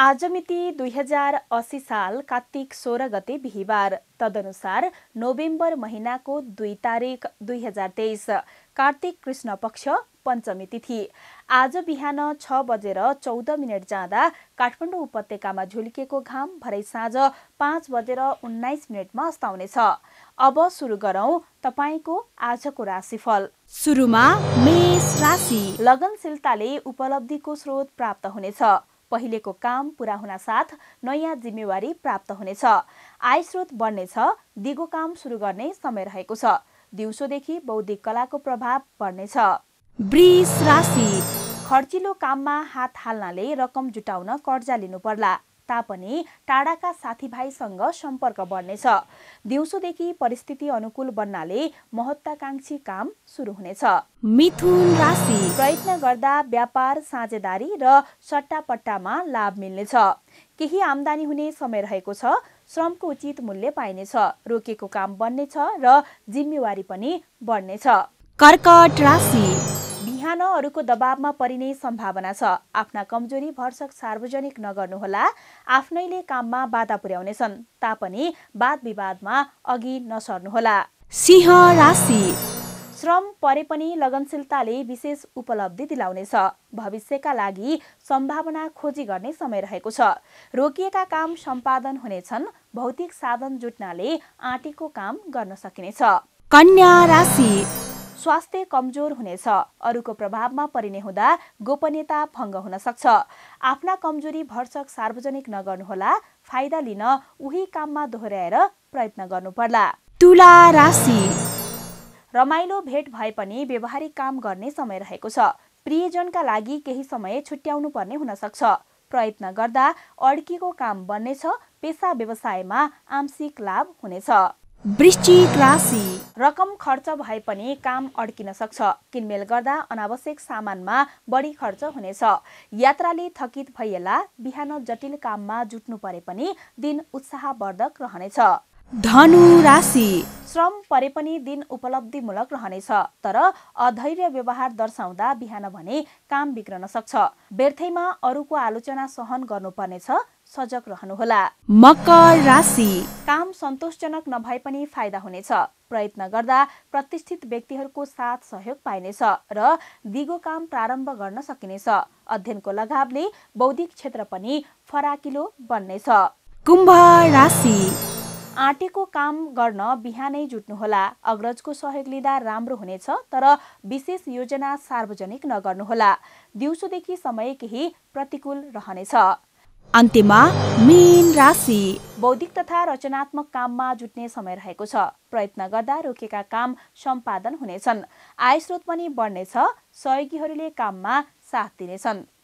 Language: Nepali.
आज मिति दुई हजार असी साल कार्तिक सोह्र गते बिहिबार तदनुसार नोभेम्बर महिनाको दुई तारिक दुई हजार तेइस कार्तिक कृष्ण पक्ष पञ्चमी तिथि आज बिहान छ बजेर चौध मिनट जाँदा काठमाडौँ उपत्यकामा झुल्किएको घाम भरै साँझ पाँच बजेर उन्नाइस मिनटमा अस्ताउनेछ अब सुरु गरौँ तपाईँको आजको राशिफल सुरुमा मेष राशि लगनशीलताले उपलब्धिको स्रोत प्राप्त हुनेछ पहिलेको काम पूरा साथ नयाँ जिम्मेवारी प्राप्त हुनेछ आयस्रोत बढ्नेछ दिगो काम सुरु गर्ने समय रहेको छ दिउँसोदेखि बौद्धिक कलाको प्रभाव बढ्नेछ खर्चिलो काममा हात हाल्नाले रकम जुटाउन कर्जा लिनुपर्ला तापनि टाढाका साथीभाइसँग सम्पर्क बढ्नेछ दिउँसोदेखि परिस्थिति अनुकूल बन्नाले महत्वाकांक्षी काम सुरु हुनेछ मिथुन राशि प्रयत्न गर्दा व्यापार साझेदारी र सट्टापट्टामा लाभ मिल्नेछ केही आम्दानी हुने समय रहेको छ श्रमको उचित मूल्य पाइनेछ रोकेको काम बन्नेछ र जिम्मेवारी पनि बढ्नेछ कर्कट राशि चाहनाहरूको दबावमा परिने सम्भावना छ आफ्ना कमजोरी भर्सक सार्वजनिक नगर्नुहोला आफ्नैले काममा बाधा पुर्याउनेछन् तापनि वाद विवादमा अघि नसर्नुहोला सिंह राशि श्रम परे पनि लगनशीलताले विशेष उपलब्धि दिलाउनेछ भविष्यका लागि सम्भावना खोजी गर्ने समय रहेको छ रोकिएका काम सम्पादन हुनेछन् भौतिक साधन जुट्नाले आँटेको काम गर्न सकिनेछ कन्या राशि स्वास्थ्य कमजोर हुनेछ अरूको प्रभावमा परिने हुँदा गोपनीयता भङ्ग हुन सक्छ आफ्ना कमजोरी भर्सक सार्वजनिक नगर्नुहोला फाइदा लिन उही काममा दोहोऱ्याएर प्रयत्न गर्नुपर्ला तुला राशि रमाइलो भेट भए पनि व्यवहारिक काम गर्ने समय रहेको छ प्रियजनका लागि केही समय छुट्याउनु पर्ने हुन सक्छ प्रयत्न गर्दा अड्किएको काम बन्नेछ पेसा व्यवसायमा आंशिक लाभ हुनेछ वृश्चिक राशि रकम खर्च भए पनि काम अड्किन सक्छ किनमेल गर्दा अनावश्यक सामानमा बढी खर्च हुनेछ यात्राले थकित भइएला बिहान जटिल काममा जुट्नु परे पनि दिन उत्साहवर्धक रहनेछ धनु राशि श्रम परे पनि दिन उपलब्धिमूलक रहनेछ तर अधैर्य व्यवहार दर्शाउँदा बिहान भने काम बिग्रन सक्छ व्यर्थैमा अरूको आलोचना सहन गर्नुपर्नेछ सजग रहनुहोला मकर राशि काम सन्तोषजनक नभए पनि फाइदा हुनेछ प्रयत्न गर्दा प्रतिष्ठित व्यक्तिहरूको साथ सहयोग पाइनेछ र दिगो काम प्रारम्भ गर्न सकिनेछ अध्ययनको लगावले बौद्धिक क्षेत्र पनि फराकिलो बन्नेछ कुम्भ राशि आँटेको काम गर्न बिहानै जुट्नुहोला अग्रजको सहयोग लिँदा राम्रो हुनेछ तर विशेष योजना सार्वजनिक नगर्नुहोला दिउँसोदेखि समय केही प्रतिकूल रहनेछ अन्त्यमा मेन राशि बौद्धिक तथा रचनात्मक काममा जुट्ने समय रहेको छ प्रयत्न गर्दा रोकेका काम सम्पादन हुनेछन् आयस्रोत स्रोत पनि बढ्नेछ सहयोगीहरूले काममा साथ दिनेछन्